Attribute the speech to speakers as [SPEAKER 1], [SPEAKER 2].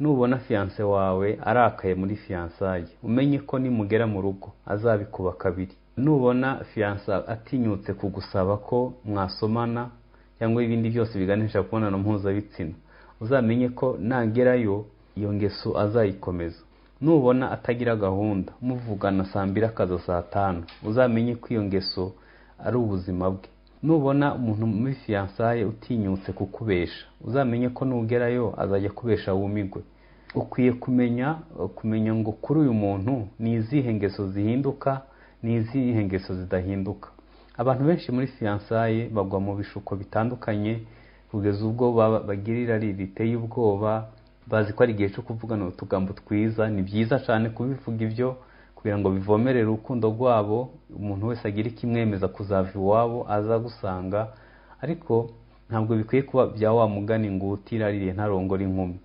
[SPEAKER 1] nubona fiyanse wawe arakaye muri fiyansaye umenye ko nimugera mu rugo azabikuba kabiri nubona fiyansa atinyutse kugusaba ko mwasomana cyangwa ibindi byose biganisha ku mpuzabitsina uzamenye ko nagerayo iyo ngeso azayikomeza nubona atagira gahunda muvugana saa mbiri akaza saa tanu uzamenye ko iyo ngeso ari ubuzima bwe nubona umuntu muri siyansaye utinyutse kukubesha uzamenye ko nugerayo azajya kubesha wumigwe ukwiye kumenya kumenya ngo kuri uyu muntu ni izihe ngeso zihinduka ni izihe ngeso zidahinduka abantu benshi muri siyansaye bagwa mu bishuko bitandukanye kugeza ubwo bagira irari riteye ubwoba bazi ko ari igihe cyo kuvugana utugambo twiza ni byiza cyane kubivuga ibyo kugira ngo bivomerere urukundo rwabo umuntu wese agira ikimwemeza kuzava iwabo aza gusanga ariko ntabwo bikwiye kuba bya wa mugani ngo utira aririye inkumi